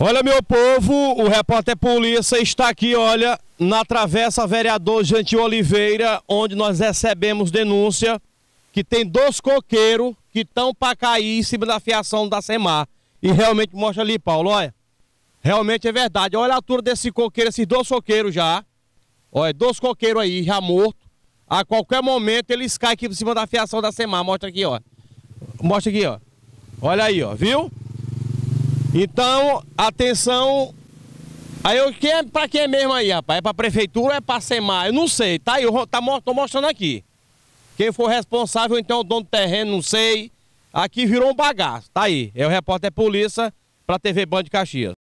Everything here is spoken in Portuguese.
Olha, meu povo, o repórter Polícia está aqui, olha, na Travessa Vereador Gentil Oliveira, onde nós recebemos denúncia que tem dois coqueiros que estão para cair em cima da fiação da SEMAR. E realmente mostra ali, Paulo, olha. Realmente é verdade. Olha a altura desse coqueiro, esses dois coqueiros já. Olha, dois coqueiros aí, já morto. A qualquer momento eles caem aqui em cima da fiação da SEMAR. Mostra aqui, ó. Mostra aqui, ó. Olha aí, ó, viu? Então, atenção. Aí eu quem é para quem é mesmo aí, rapaz? É para prefeitura, é para Semar, eu não sei, tá aí, eu tá, tô mostrando aqui. Quem for responsável, então o dono do terreno, não sei. Aqui virou um bagaço, tá aí. É o repórter Polícia para a TV Band de Caxias.